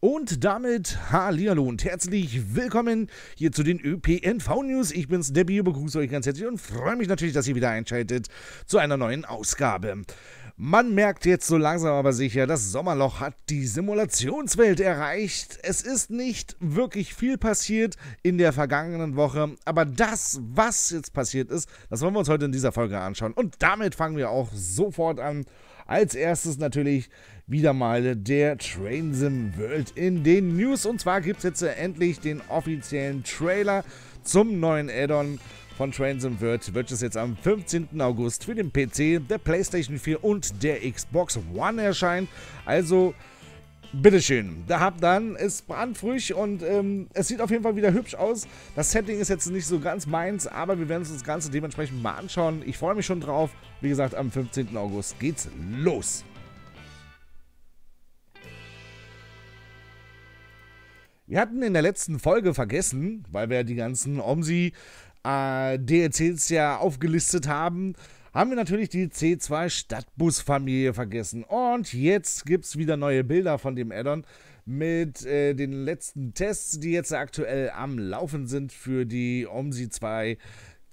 Und damit hallihallo und herzlich willkommen hier zu den ÖPNV-News. Ich bin's, Debbie, begrüße euch ganz herzlich und freue mich natürlich, dass ihr wieder einschaltet zu einer neuen Ausgabe. Man merkt jetzt so langsam aber sicher, das Sommerloch hat die Simulationswelt erreicht. Es ist nicht wirklich viel passiert in der vergangenen Woche, aber das, was jetzt passiert ist, das wollen wir uns heute in dieser Folge anschauen. Und damit fangen wir auch sofort an als erstes natürlich wieder mal der Trainsim World in den News. Und zwar gibt es jetzt endlich den offiziellen Trailer zum neuen Add-on von Transom wird, wird es jetzt am 15. August für den PC, der PlayStation 4 und der Xbox One erscheint. Also Bitteschön. Da habt dann, ist brandfrisch und ähm, es sieht auf jeden Fall wieder hübsch aus. Das Setting ist jetzt nicht so ganz meins, aber wir werden uns das Ganze dementsprechend mal anschauen. Ich freue mich schon drauf. Wie gesagt, am 15. August geht's los. Wir hatten in der letzten Folge vergessen, weil wir die ganzen OMSI äh, DLCs e ja aufgelistet haben, haben wir natürlich die C2 Stadtbusfamilie vergessen. Und jetzt gibt es wieder neue Bilder von dem Addon mit äh, den letzten Tests, die jetzt aktuell am Laufen sind für die OMSI 2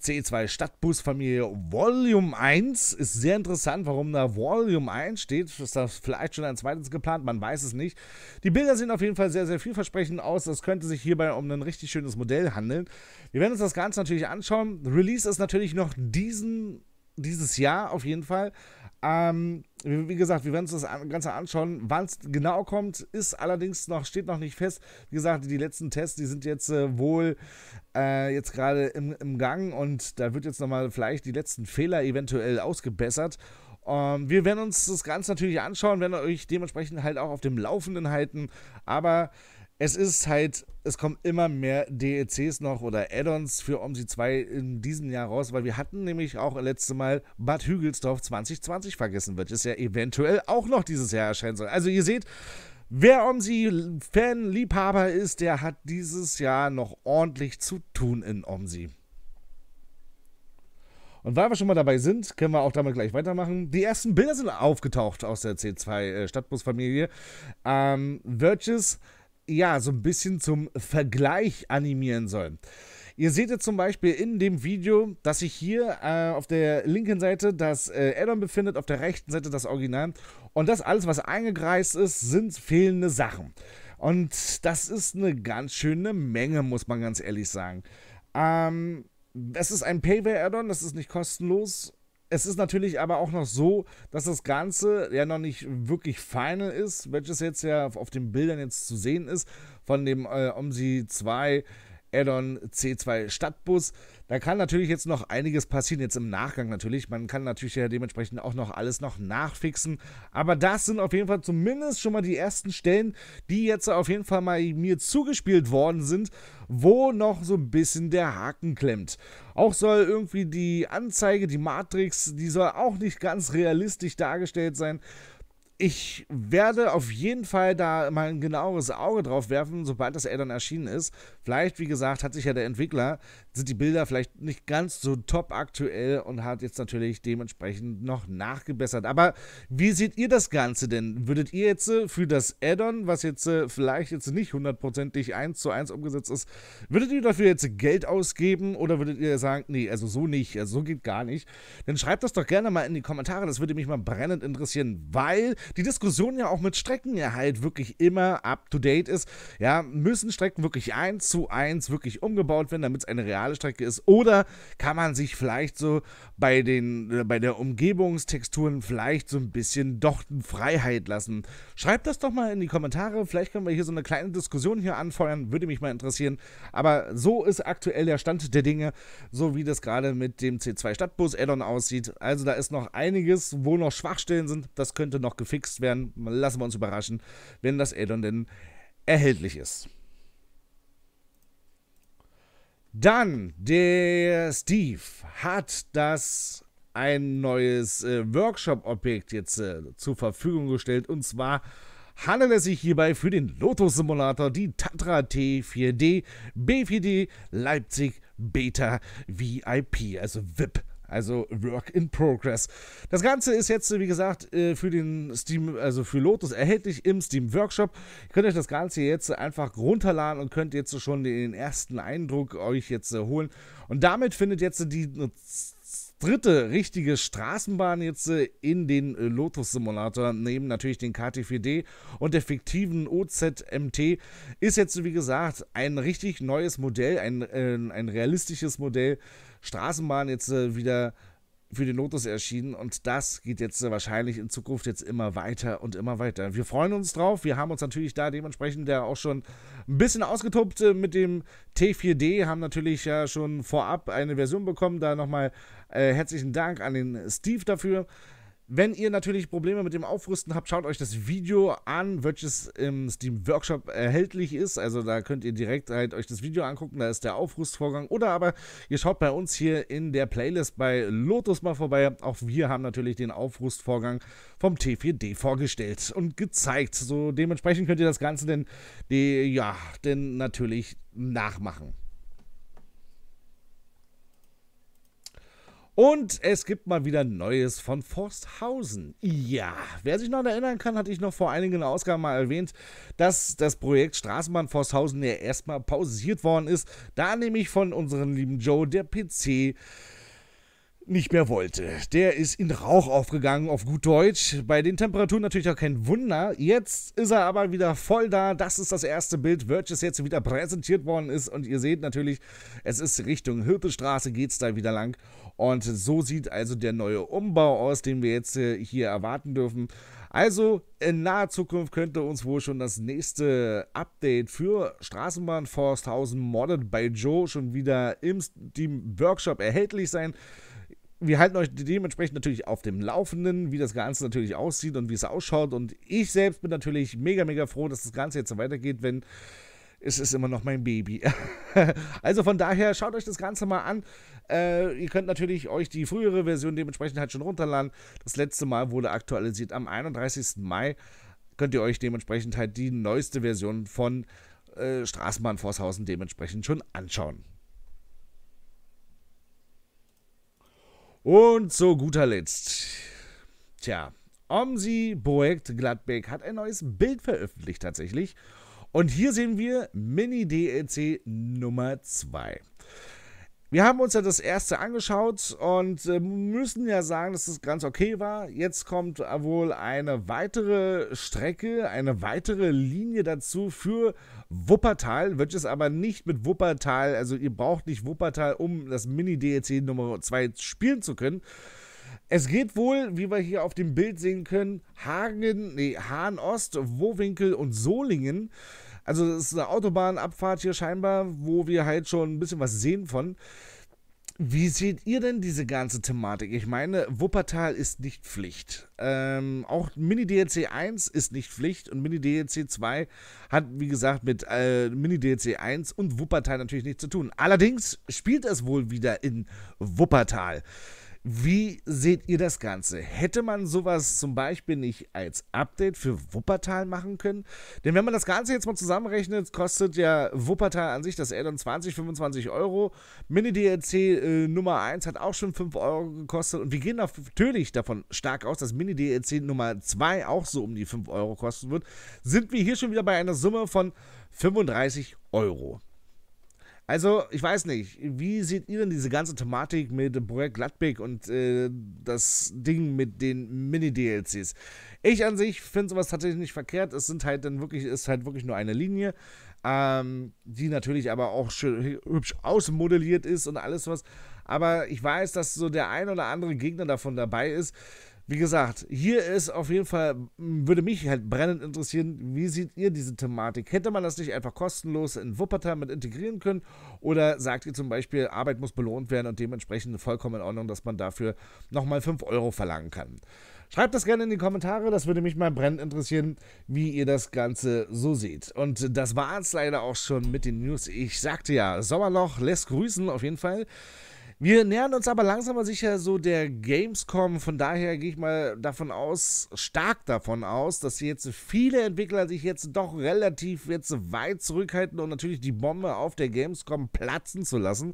C2 Stadtbusfamilie Volume 1. Ist sehr interessant, warum da Volume 1 steht. Ist das vielleicht schon ein zweites geplant? Man weiß es nicht. Die Bilder sehen auf jeden Fall sehr, sehr vielversprechend aus. Es könnte sich hierbei um ein richtig schönes Modell handeln. Wir werden uns das Ganze natürlich anschauen. Release ist natürlich noch diesen dieses Jahr auf jeden Fall. Ähm, wie gesagt, wir werden uns das Ganze anschauen. Wann es genau kommt, ist allerdings noch, steht noch nicht fest. Wie gesagt, die letzten Tests, die sind jetzt äh, wohl äh, jetzt gerade im, im Gang und da wird jetzt nochmal vielleicht die letzten Fehler eventuell ausgebessert. Ähm, wir werden uns das Ganze natürlich anschauen, werden euch dementsprechend halt auch auf dem Laufenden halten. Aber es ist halt, es kommen immer mehr DLCs noch oder Add-ons für OMSI 2 in diesem Jahr raus, weil wir hatten nämlich auch letztes Mal Bad Hügelsdorf 2020 vergessen, wird, welches ja eventuell auch noch dieses Jahr erscheinen soll. Also ihr seht, wer OMSI-Fan, Liebhaber ist, der hat dieses Jahr noch ordentlich zu tun in OMSI. Und weil wir schon mal dabei sind, können wir auch damit gleich weitermachen. Die ersten Bilder sind aufgetaucht aus der C2-Stadtbusfamilie. Äh, ähm, Virgis ja, so ein bisschen zum Vergleich animieren sollen. Ihr seht jetzt zum Beispiel in dem Video, dass sich hier äh, auf der linken Seite das äh, Addon befindet, auf der rechten Seite das Original. Und das alles, was eingekreist ist, sind fehlende Sachen. Und das ist eine ganz schöne Menge, muss man ganz ehrlich sagen. Ähm, es ist ein payware addon das ist nicht kostenlos es ist natürlich aber auch noch so, dass das Ganze ja noch nicht wirklich final ist, welches jetzt ja auf den Bildern jetzt zu sehen ist von dem äh, OMSI 2 Addon C2 Stadtbus. Da kann natürlich jetzt noch einiges passieren, jetzt im Nachgang natürlich. Man kann natürlich ja dementsprechend auch noch alles noch nachfixen. Aber das sind auf jeden Fall zumindest schon mal die ersten Stellen, die jetzt auf jeden Fall mal mir zugespielt worden sind, wo noch so ein bisschen der Haken klemmt. Auch soll irgendwie die Anzeige, die Matrix, die soll auch nicht ganz realistisch dargestellt sein ich werde auf jeden Fall da mal ein genaueres Auge drauf werfen, sobald das Addon erschienen ist. Vielleicht, wie gesagt, hat sich ja der Entwickler sind die Bilder vielleicht nicht ganz so top aktuell und hat jetzt natürlich dementsprechend noch nachgebessert. Aber wie seht ihr das Ganze denn? Würdet ihr jetzt äh, für das Add-on, was jetzt äh, vielleicht jetzt nicht hundertprozentig eins zu eins umgesetzt ist, würdet ihr dafür jetzt Geld ausgeben oder würdet ihr sagen, nee, also so nicht, also so geht gar nicht? Dann schreibt das doch gerne mal in die Kommentare, das würde mich mal brennend interessieren, weil die Diskussion ja auch mit Strecken halt wirklich immer up to date ist. Ja, müssen Strecken wirklich eins zu eins wirklich umgebaut werden, damit es eine reale ideale Strecke ist? Oder kann man sich vielleicht so bei, den, äh, bei der Umgebungstexturen vielleicht so ein bisschen doch Freiheit lassen? Schreibt das doch mal in die Kommentare. Vielleicht können wir hier so eine kleine Diskussion hier anfeuern. Würde mich mal interessieren. Aber so ist aktuell der Stand der Dinge, so wie das gerade mit dem C2 Stadtbus Addon aussieht. Also da ist noch einiges, wo noch Schwachstellen sind. Das könnte noch gefixt werden. Lassen wir uns überraschen, wenn das Addon denn erhältlich ist. Dann, der Steve hat das ein neues äh, Workshop-Objekt jetzt äh, zur Verfügung gestellt. Und zwar handelt es sich hierbei für den Lotus-Simulator, die Tatra T4D B4D Leipzig Beta VIP, also VIP also Work in Progress. Das Ganze ist jetzt, wie gesagt, äh, für den Steam, also für Lotus erhältlich im Steam Workshop. Ihr könnt euch das Ganze jetzt einfach runterladen und könnt jetzt schon den ersten Eindruck euch jetzt äh, holen. Und damit findet jetzt die dritte richtige Straßenbahn jetzt äh, in den äh, Lotus Simulator, neben natürlich den KT4D und der fiktiven OZMT, ist jetzt, wie gesagt, ein richtig neues Modell, ein, äh, ein realistisches Modell. Straßenbahn jetzt äh, wieder für den Lotus erschienen und das geht jetzt wahrscheinlich in Zukunft jetzt immer weiter und immer weiter. Wir freuen uns drauf. Wir haben uns natürlich da dementsprechend ja auch schon ein bisschen ausgetobt mit dem T4D, haben natürlich ja schon vorab eine Version bekommen, da nochmal äh, herzlichen Dank an den Steve dafür. Wenn ihr natürlich Probleme mit dem Aufrüsten habt, schaut euch das Video an, welches im Steam Workshop erhältlich ist. Also da könnt ihr direkt halt euch das Video angucken, da ist der Aufrüstvorgang. Oder aber ihr schaut bei uns hier in der Playlist bei Lotus mal vorbei. Auch wir haben natürlich den Aufrüstvorgang vom T4D vorgestellt und gezeigt. So dementsprechend könnt ihr das Ganze denn, die, ja, denn natürlich nachmachen. Und es gibt mal wieder Neues von Forsthausen. Ja, wer sich noch erinnern kann, hatte ich noch vor einigen Ausgaben mal erwähnt, dass das Projekt Straßenbahn Forsthausen ja erstmal pausiert worden ist, da nämlich von unserem lieben Joe der PC nicht mehr wollte. Der ist in Rauch aufgegangen, auf gut Deutsch. Bei den Temperaturen natürlich auch kein Wunder. Jetzt ist er aber wieder voll da. Das ist das erste Bild, welches jetzt wieder präsentiert worden ist. Und ihr seht natürlich, es ist Richtung geht es da wieder lang. Und so sieht also der neue Umbau aus, den wir jetzt äh, hier erwarten dürfen. Also in naher Zukunft könnte uns wohl schon das nächste Update für Straßenbahn Forsthausen Modded by Joe schon wieder im Steam Workshop erhältlich sein. Wir halten euch dementsprechend natürlich auf dem Laufenden, wie das Ganze natürlich aussieht und wie es ausschaut. Und ich selbst bin natürlich mega, mega froh, dass das Ganze jetzt so weitergeht, wenn es ist immer noch mein Baby. also von daher schaut euch das Ganze mal an. Äh, ihr könnt natürlich euch die frühere Version dementsprechend halt schon runterladen. Das letzte Mal wurde aktualisiert am 31. Mai. Könnt ihr euch dementsprechend halt die neueste Version von äh, Straßenbahn Forshausen dementsprechend schon anschauen. Und zu guter Letzt, tja, Omsi Boekt Gladbeck hat ein neues Bild veröffentlicht tatsächlich. Und hier sehen wir Mini-DLC Nummer 2. Wir haben uns ja das erste angeschaut und äh, müssen ja sagen, dass das ganz okay war. Jetzt kommt äh, wohl eine weitere Strecke, eine weitere Linie dazu für Wuppertal. Wird es aber nicht mit Wuppertal, also ihr braucht nicht Wuppertal, um das Mini-DLC Nummer 2 spielen zu können. Es geht wohl, wie wir hier auf dem Bild sehen können, Hagen, nee, Hahn Ost, Wohwinkel und Solingen. Also es ist eine Autobahnabfahrt hier scheinbar, wo wir halt schon ein bisschen was sehen von. Wie seht ihr denn diese ganze Thematik? Ich meine, Wuppertal ist nicht Pflicht. Ähm, auch Mini-DLC 1 ist nicht Pflicht und Mini-DLC 2 hat, wie gesagt, mit äh, Mini-DLC 1 und Wuppertal natürlich nichts zu tun. Allerdings spielt es wohl wieder in Wuppertal. Wie seht ihr das Ganze? Hätte man sowas zum Beispiel nicht als Update für Wuppertal machen können? Denn wenn man das Ganze jetzt mal zusammenrechnet, kostet ja Wuppertal an sich das Addon 20, 25 Euro. Mini-DLC äh, Nummer 1 hat auch schon 5 Euro gekostet. Und wir gehen natürlich davon stark aus, dass Mini-DLC Nummer 2 auch so um die 5 Euro kosten wird. Sind wir hier schon wieder bei einer Summe von 35 Euro. Also, ich weiß nicht, wie seht ihr denn diese ganze Thematik mit Projekt Gladbeck und äh, das Ding mit den Mini-DLCs? Ich an sich finde sowas tatsächlich nicht verkehrt. Es sind halt dann wirklich, ist halt wirklich nur eine Linie, ähm, die natürlich aber auch schön, hübsch ausmodelliert ist und alles was. Aber ich weiß, dass so der ein oder andere Gegner davon dabei ist, wie gesagt, hier ist auf jeden Fall, würde mich halt brennend interessieren, wie seht ihr diese Thematik? Hätte man das nicht einfach kostenlos in Wuppertal mit integrieren können? Oder sagt ihr zum Beispiel, Arbeit muss belohnt werden und dementsprechend vollkommen in Ordnung, dass man dafür nochmal 5 Euro verlangen kann? Schreibt das gerne in die Kommentare, das würde mich mal brennend interessieren, wie ihr das Ganze so seht. Und das war es leider auch schon mit den News. Ich sagte ja, Sommerloch lässt grüßen auf jeden Fall. Wir nähern uns aber langsam aber sicher so der Gamescom. Von daher gehe ich mal davon aus, stark davon aus, dass jetzt viele Entwickler sich jetzt doch relativ jetzt weit zurückhalten, und natürlich die Bombe auf der Gamescom platzen zu lassen.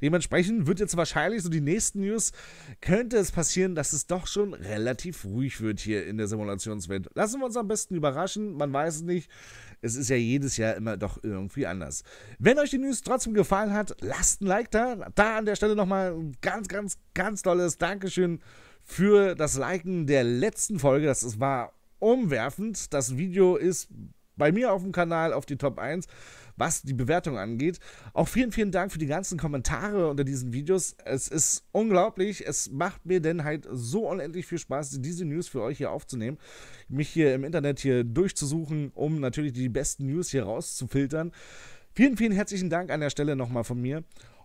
Dementsprechend wird jetzt wahrscheinlich so die nächsten News, könnte es passieren, dass es doch schon relativ ruhig wird hier in der Simulationswelt. Lassen wir uns am besten überraschen. Man weiß es nicht. Es ist ja jedes Jahr immer doch irgendwie anders. Wenn euch die News trotzdem gefallen hat, lasst ein Like da. Da an der Stelle nochmal nochmal ein ganz, ganz, ganz tolles Dankeschön für das Liken der letzten Folge. Das war umwerfend. Das Video ist bei mir auf dem Kanal auf die Top 1, was die Bewertung angeht. Auch vielen, vielen Dank für die ganzen Kommentare unter diesen Videos. Es ist unglaublich. Es macht mir denn halt so unendlich viel Spaß, diese News für euch hier aufzunehmen, mich hier im Internet hier durchzusuchen, um natürlich die besten News hier rauszufiltern. Vielen, vielen herzlichen Dank an der Stelle nochmal von mir.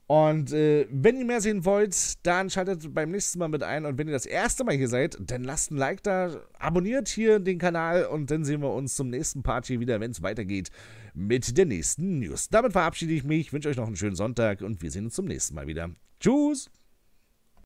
Und äh, wenn ihr mehr sehen wollt, dann schaltet beim nächsten Mal mit ein. Und wenn ihr das erste Mal hier seid, dann lasst ein Like da, abonniert hier den Kanal und dann sehen wir uns zum nächsten Part hier wieder, wenn es weitergeht mit der nächsten News. Damit verabschiede ich mich, wünsche euch noch einen schönen Sonntag und wir sehen uns zum nächsten Mal wieder. Tschüss!